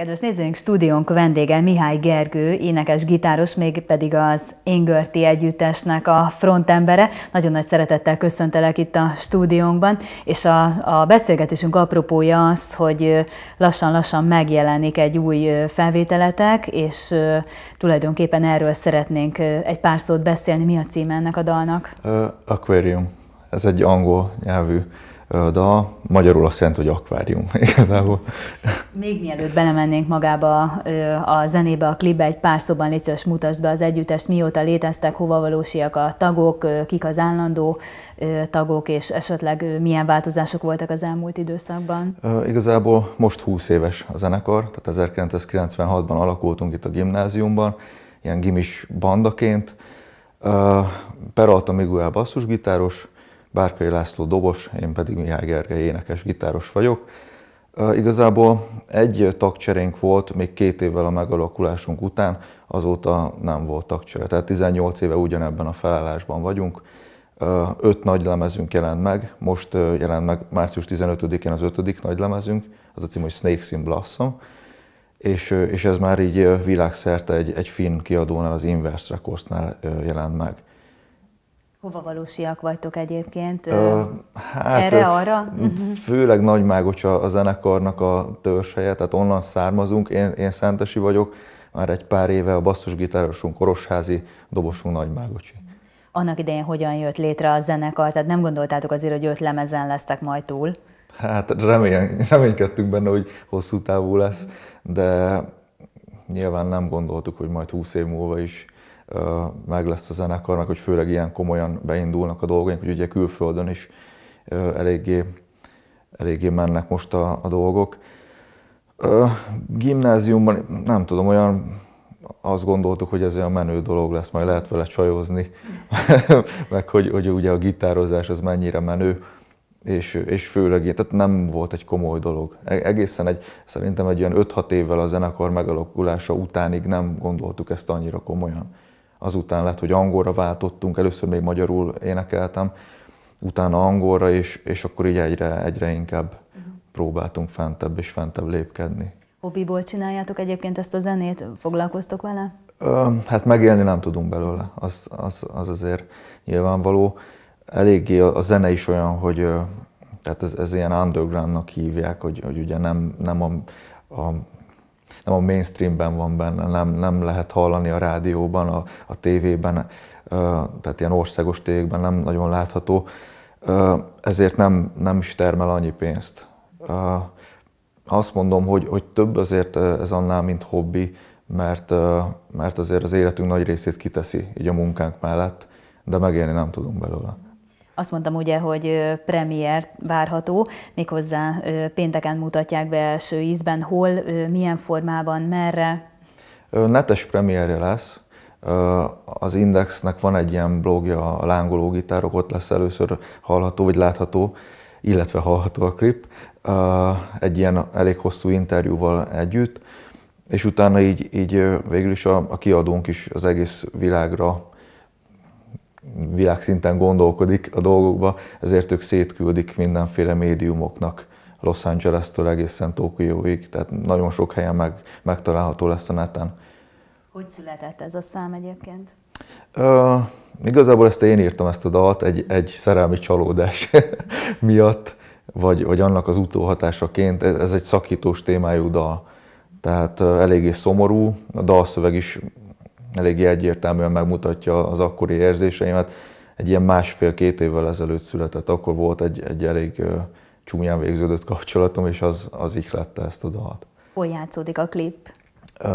Kedves nézőink, stúdiónk vendége Mihály Gergő, énekes gitáros, még pedig az Ingörti Együttesnek a frontembere. Nagyon nagy szeretettel köszöntelek itt a stúdiónkban, és a, a beszélgetésünk apropója az, hogy lassan-lassan megjelenik egy új felvételetek, és tulajdonképpen erről szeretnénk egy pár szót beszélni. Mi a címe ennek a dalnak? Uh, aquarium. Ez egy angol nyelvű da magyarul azt jelenti, hogy akvárium igazából. Még mielőtt belemennénk magába a zenébe, a klipbe, egy pár szóban létszeres mutasd be az együttest, mióta léteztek, hova valósiak a tagok, kik az állandó tagok, és esetleg milyen változások voltak az elmúlt időszakban? Igazából most 20 éves a zenekar, tehát 1996-ban alakultunk itt a gimnáziumban, ilyen gimis bandaként. Peralta Miguel basszusgitáros, Bárkai László dobos, én pedig Mihály Gergely énekes, gitáros vagyok. Igazából egy tagcserénk volt még két évvel a megalakulásunk után, azóta nem volt tagcsere. Tehát 18 éve ugyanebben a felállásban vagyunk. Öt nagy lemezünk jelent meg, most jelent meg március 15-én az ötödik nagy lemezünk, az a cím, hogy Snakes in Blossom, és, és ez már így világszerte egy, egy finn kiadónál, az Inverse Recordsnál jelent meg. Hova valósiak vagytok egyébként? Ö, hát, Erre, arra? Főleg Nagymágocs a, a zenekarnak a törzshelye, tehát onnan származunk. Én, én Szentesi vagyok, már egy pár éve a basszusgitárosunk, orosházi, dobosunk Nagymágocsi. Annak idején hogyan jött létre a zenekar? Tehát nem gondoltátok azért, hogy öt lemezen lesztek majd túl? Hát remény, reménykedtünk benne, hogy hosszú távú lesz, de nyilván nem gondoltuk, hogy majd 20 év múlva is meg lesz a meg hogy főleg ilyen komolyan beindulnak a dolgaink, hogy ugye külföldön is eléggé, eléggé mennek most a, a dolgok. Gimnáziumban nem tudom, olyan azt gondoltuk, hogy ez olyan menő dolog lesz, majd lehet vele csajozni, meg hogy, hogy ugye a gitározás az mennyire menő, és, és főleg tehát nem volt egy komoly dolog. E, egészen egy, szerintem egy olyan 5-6 évvel a zenekar megalakulása utánig nem gondoltuk ezt annyira komolyan azután lett, hogy angolra váltottunk, először még magyarul énekeltem, utána angolra, és, és akkor így egyre, egyre inkább uh-huh. próbáltunk fentebb és fentebb lépkedni. Hobbiból csináljátok egyébként ezt a zenét? Foglalkoztok vele? Ö, hát megélni nem tudunk belőle, az, az, az azért nyilvánvaló. Eléggé a, a zene is olyan, hogy tehát ez, ez ilyen undergroundnak hívják, hogy, hogy ugye nem, nem a, a nem a mainstreamben van benne, nem, nem lehet hallani a rádióban, a, a tévében, tehát ilyen országos tévékben nem nagyon látható, ezért nem, nem is termel annyi pénzt. Azt mondom, hogy, hogy több azért ez annál, mint hobbi, mert, mert azért az életünk nagy részét kiteszi így a munkánk mellett, de megélni nem tudunk belőle. Azt mondtam ugye, hogy premier várható, méghozzá pénteken mutatják be első ízben, hol, milyen formában, merre? Netes premierje lesz. Az Indexnek van egy ilyen blogja, a lángoló gitárok, ott lesz először hallható vagy látható, illetve hallható a klip, egy ilyen elég hosszú interjúval együtt, és utána így, így végül is a, a kiadónk is az egész világra világszinten gondolkodik a dolgokba, ezért ők szétküldik mindenféle médiumoknak Los Angeles-től egészen Tokióig, tehát nagyon sok helyen meg, megtalálható lesz a neten. Hogy született ez a szám egyébként? Uh, igazából ezt én írtam ezt a dalt egy, egy szerelmi csalódás miatt, vagy, vagy annak az utóhatásaként. Ez, ez egy szakítós témájú dal, tehát uh, eléggé szomorú, a dalszöveg is eléggé egyértelműen megmutatja az akkori érzéseimet. Egy ilyen másfél-két évvel ezelőtt született, akkor volt egy, egy elég csúnyán végződött kapcsolatom, és az, az ihlette ezt a dalt. Hol játszódik a klip?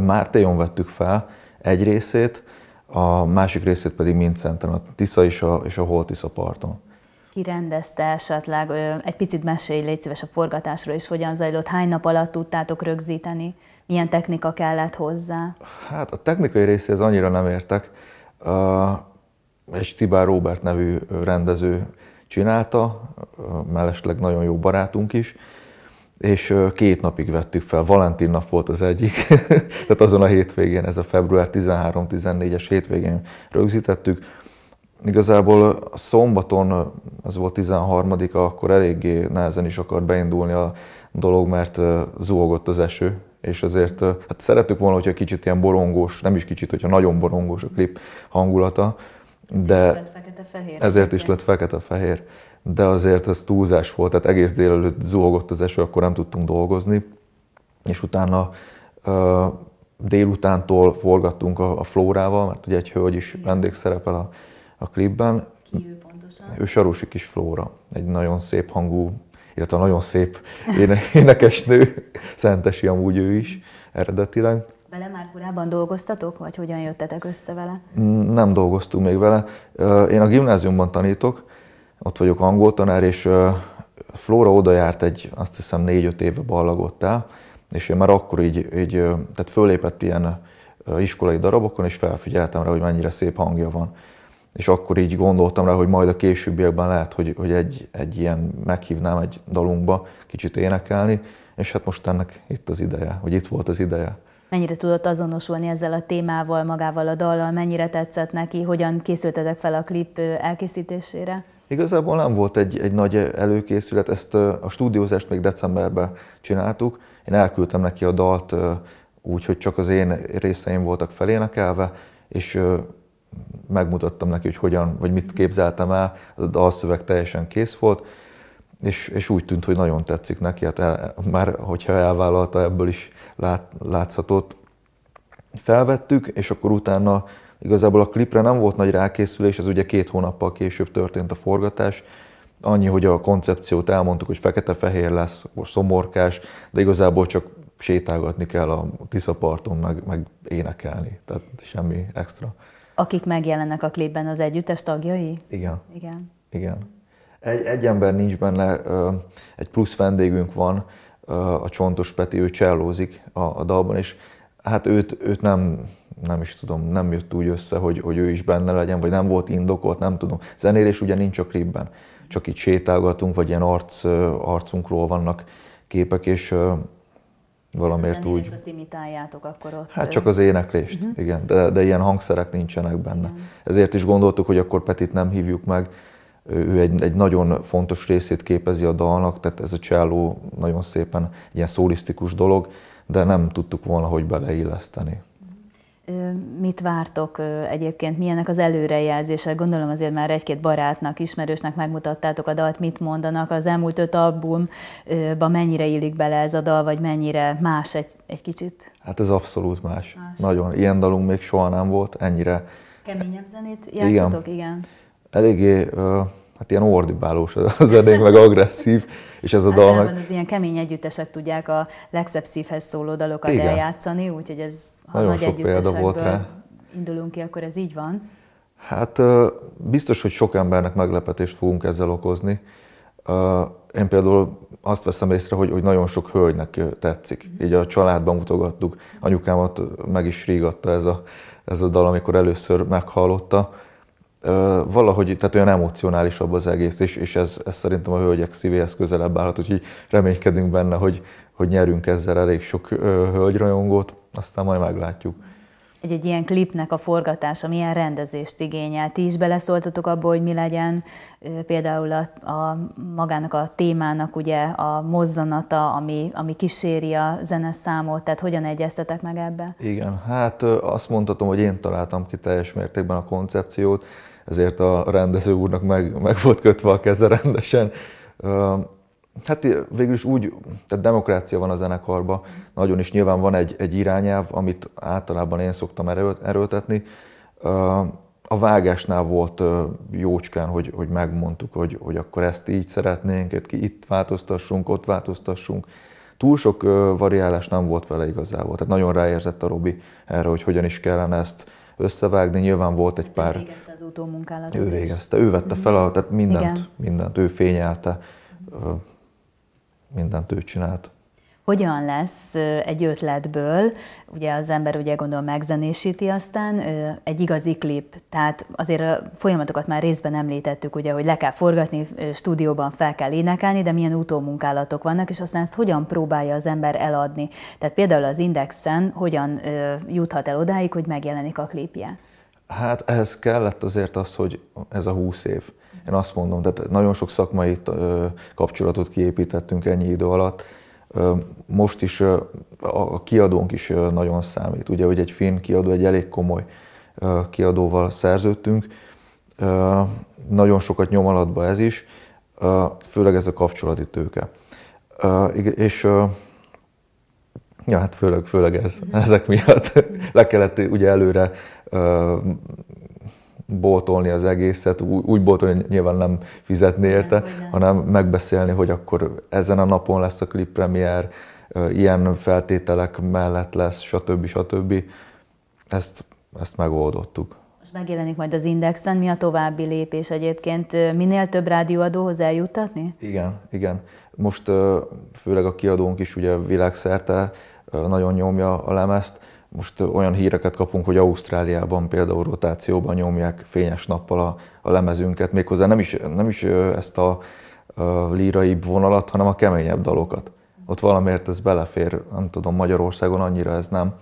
Mártéjon vettük fel egy részét, a másik részét pedig Mincenten, a Tisza és a, és a Holtisza parton. Ki rendezte esetleg? Egy picit mesélj, légy szíves a forgatásról is, hogyan zajlott, hány nap alatt tudtátok rögzíteni, milyen technika kellett hozzá? Hát a technikai részéhez annyira nem értek. Egy Tibár Robert nevű rendező csinálta, mellesleg nagyon jó barátunk is, és két napig vettük fel, Valentin nap volt az egyik, tehát azon a hétvégén, ez a február 13-14-es hétvégén rögzítettük, Igazából szombaton, az volt 13 -a, akkor eléggé nehezen is akart beindulni a dolog, mert zúgott az eső, és azért hát szerettük volna, hogyha kicsit ilyen borongós, nem is kicsit, hogyha nagyon borongós a klip hangulata, de ezért is lett fekete-fehér. De azért ez túlzás volt, tehát egész délelőtt zúgott az eső, akkor nem tudtunk dolgozni, és utána délutántól forgattunk a, a Flórával, mert ugye egy hölgy is vendégszerepel a a klipben. Ki ő pontosan? Ő Sarusi Kis Flóra, egy nagyon szép hangú, illetve nagyon szép éne, énekesnő, szentesi amúgy ő is eredetileg. Vele már korábban dolgoztatok, vagy hogyan jöttetek össze vele? Mm, nem dolgoztunk még vele. Én a gimnáziumban tanítok, ott vagyok angoltanár, és Flóra oda járt egy, azt hiszem, négy-öt éve el, és én már akkor így, így tehát fölépett ilyen iskolai darabokon, és felfigyeltem rá, hogy mennyire szép hangja van és akkor így gondoltam rá, hogy majd a későbbiekben lehet, hogy, hogy egy, egy ilyen meghívnám egy dalunkba kicsit énekelni, és hát most ennek itt az ideje, hogy itt volt az ideje. Mennyire tudott azonosulni ezzel a témával, magával a dallal, mennyire tetszett neki, hogyan készültetek fel a klip elkészítésére? Igazából nem volt egy, egy nagy előkészület, ezt a stúdiózást még decemberben csináltuk. Én elküldtem neki a dalt úgy, hogy csak az én részeim voltak felénekelve, és megmutattam neki, hogy hogyan, vagy mit képzeltem el, a dalszöveg teljesen kész volt, és, és úgy tűnt, hogy nagyon tetszik neki, hát el, már hogyha elvállalta, ebből is lát, látszatot Felvettük, és akkor utána igazából a klipre nem volt nagy rákészülés, ez ugye két hónappal később történt a forgatás, annyi, hogy a koncepciót elmondtuk, hogy fekete-fehér lesz, akkor szomorkás, de igazából csak sétálgatni kell a Tiszaparton, meg, meg énekelni, tehát semmi extra. Akik megjelennek a klipben az együttes tagjai? Igen. Igen. Igen. Egy, egy ember nincs benne, egy plusz vendégünk van, a Csontos Peti, ő csellózik a, a dalban, és hát őt, őt nem, nem is tudom, nem jött úgy össze, hogy, hogy ő is benne legyen, vagy nem volt indokolt, nem tudom. Zenélés ugye nincs a klipben, csak itt sétálgatunk, vagy ilyen arc, arcunkról vannak képek, és valamiért a úgy. azt imitáljátok akkor ott. Hát csak az éneklést, uh-huh. igen, de, de ilyen hangszerek nincsenek benne. Uh-huh. Ezért is gondoltuk, hogy akkor Petit nem hívjuk meg, ő egy, egy nagyon fontos részét képezi a dalnak, tehát ez a cselló nagyon szépen ilyen szólisztikus dolog, de nem tudtuk volna, hogy beleilleszteni. Mit vártok egyébként, milyenek az előrejelzések? Gondolom azért már egy-két barátnak, ismerősnek megmutattátok a dalt, mit mondanak az elmúlt öt albumba, mennyire illik bele ez a dal, vagy mennyire más egy, egy kicsit? Hát ez abszolút más. más. Nagyon. Ilyen dalunk még soha nem volt, ennyire. Keményebb zenét játszotok? Igen. igen. Eléggé hát ilyen ordibálós az zenénk, meg agresszív, és ez a hát dal meg... Az ilyen kemény együttesek tudják a legszebb szívhez szóló dalokat Igen. eljátszani, úgyhogy ez, ha Nagyon nagy sok példa volt rá. indulunk ki, akkor ez így van. Hát biztos, hogy sok embernek meglepetést fogunk ezzel okozni. Én például azt veszem észre, hogy, hogy nagyon sok hölgynek tetszik. Mhm. Így a családban mutogattuk, anyukámat meg is rígatta ez a, ez a dal, amikor először meghallotta valahogy, tehát olyan emocionálisabb az egész, és, és ez, ez szerintem a hölgyek szívéhez közelebb állhat, úgyhogy reménykedünk benne, hogy, hogy nyerünk ezzel elég sok hölgyrajongót, aztán majd meglátjuk. Egy, egy ilyen klipnek a forgatása milyen rendezést igényel? Ti is beleszóltatok abba, hogy mi legyen például a, a magának a témának ugye a mozzanata, ami, ami kíséri a zeneszámot, tehát hogyan egyeztetek meg ebbe? Igen, hát azt mondhatom, hogy én találtam ki teljes mértékben a koncepciót, ezért a rendező úrnak meg, meg volt kötve a keze rendesen. Hát végül is úgy, tehát demokrácia van a zenekarban, nagyon is nyilván van egy, egy irányelv, amit általában én szoktam erőltetni. A vágásnál volt jócskán, hogy, hogy megmondtuk, hogy, hogy akkor ezt így szeretnénk, itt változtassunk, ott változtassunk. Túl sok variálás nem volt vele igazából, tehát nagyon ráérzett a Robi erre, hogy hogyan is kellene ezt összevágni. Nyilván volt egy pár... Ő végezte az utómunkálatot Ő végezte, ő vette mhm. fel, a, tehát mindent, Igen. mindent ő fényelte, mindent ő csinált hogyan lesz egy ötletből, ugye az ember ugye gondol megzenésíti aztán, egy igazi klip, tehát azért a folyamatokat már részben említettük, ugye, hogy le kell forgatni, stúdióban fel kell énekelni, de milyen utómunkálatok vannak, és aztán ezt hogyan próbálja az ember eladni. Tehát például az Indexen hogyan juthat el odáig, hogy megjelenik a klipje? Hát ehhez kellett azért az, hogy ez a 20 év. Én azt mondom, tehát nagyon sok szakmai kapcsolatot kiépítettünk ennyi idő alatt, most is a kiadónk is nagyon számít. Ugye, hogy egy film kiadó, egy elég komoly kiadóval szerződtünk. Nagyon sokat nyom alatba ez is, főleg ez a kapcsolati tőke. És ja, hát főleg, főleg ez, ezek miatt le kellett ugye előre boltolni az egészet, úgy boltolni, hogy nyilván nem fizetni érte, nem, hanem megbeszélni, hogy akkor ezen a napon lesz a klip premier, ilyen feltételek mellett lesz, stb. stb. Ezt, ezt megoldottuk. Most megjelenik majd az Indexen, mi a további lépés egyébként? Minél több rádióadóhoz eljuttatni? Igen, igen. Most főleg a kiadónk is ugye világszerte nagyon nyomja a lemezt, most olyan híreket kapunk, hogy Ausztráliában például rotációban nyomják fényes nappal a, a lemezünket, méghozzá nem is, nem is ezt a, a líraibb vonalat, hanem a keményebb dalokat. Ott valamiért ez belefér, nem tudom, Magyarországon annyira ez nem,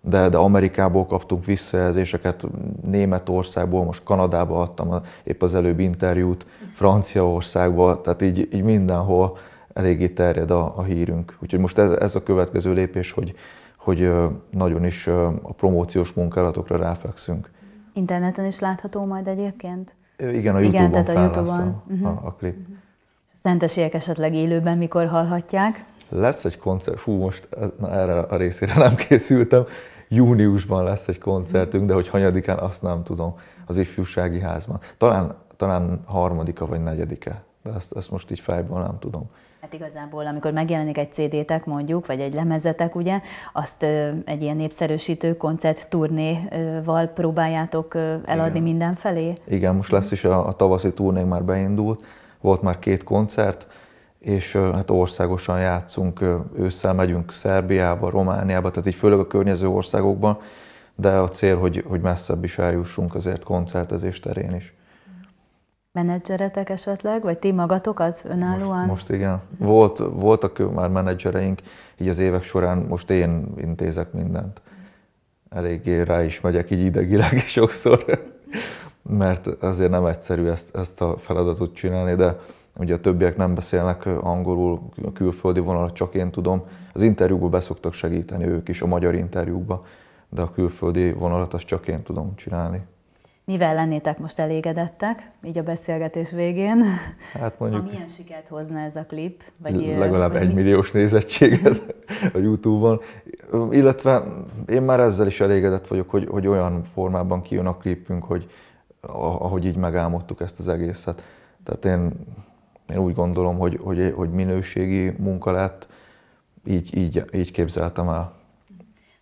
de, de Amerikából kaptunk visszajelzéseket, Németországból, most Kanadába adtam épp az előbb interjút, Franciaországból, tehát így, így mindenhol eléggé terjed a, a hírünk. Úgyhogy most ez, ez a következő lépés, hogy, hogy nagyon is a promóciós munkálatokra ráfekszünk. Interneten is látható majd egyébként? Igen, a YouTube-on tehát a, YouTube uh-huh. a, mhm. a klip. Uh-huh. Szentesiek esetleg élőben mikor hallhatják? Lesz egy koncert, fú, most na, erre a részére nem készültem. Júniusban lesz egy koncertünk, de hogy hanyadikán, azt nem tudom. Az ifjúsági házban. Talán, talán harmadika vagy negyedike, de ezt, ezt most így fejből nem tudom. Hát igazából, amikor megjelenik egy CD-tek mondjuk, vagy egy lemezetek, ugye, azt egy ilyen népszerűsítő koncert turnéval próbáljátok eladni Igen. mindenfelé? Igen, most lesz is a, a tavaszi turné már beindult, volt már két koncert, és hát országosan játszunk, ősszel megyünk Szerbiába, Romániába, tehát így főleg a környező országokban, de a cél, hogy, hogy messzebb is eljussunk azért koncertezés terén is menedzseretek esetleg, vagy ti magatok az önállóan? Most, most igen. Volt, voltak már menedzsereink, így az évek során most én intézek mindent. Eléggé rá is megyek így idegileg sokszor, mert azért nem egyszerű ezt, ezt a feladatot csinálni, de ugye a többiek nem beszélnek angolul, a külföldi vonalat csak én tudom. Az interjúkból beszoktak segíteni ők is, a magyar interjúkba, de a külföldi vonalat azt csak én tudom csinálni mivel lennétek most elégedettek, így a beszélgetés végén? Hát mondjuk... Ha milyen sikert hozna ez a klip? Vagy legalább vagy egy milliós nézettséget a Youtube-on. Illetve én már ezzel is elégedett vagyok, hogy, hogy olyan formában kijön a klipünk, hogy ahogy így megálmodtuk ezt az egészet. Tehát én, én úgy gondolom, hogy, hogy, hogy minőségi munka lett, így, így, így képzeltem el.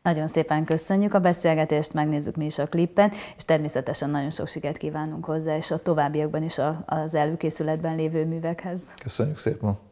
Nagyon szépen köszönjük a beszélgetést, megnézzük mi is a klippet, és természetesen nagyon sok sikert kívánunk hozzá, és a továbbiakban is az előkészületben lévő művekhez. Köszönjük szépen!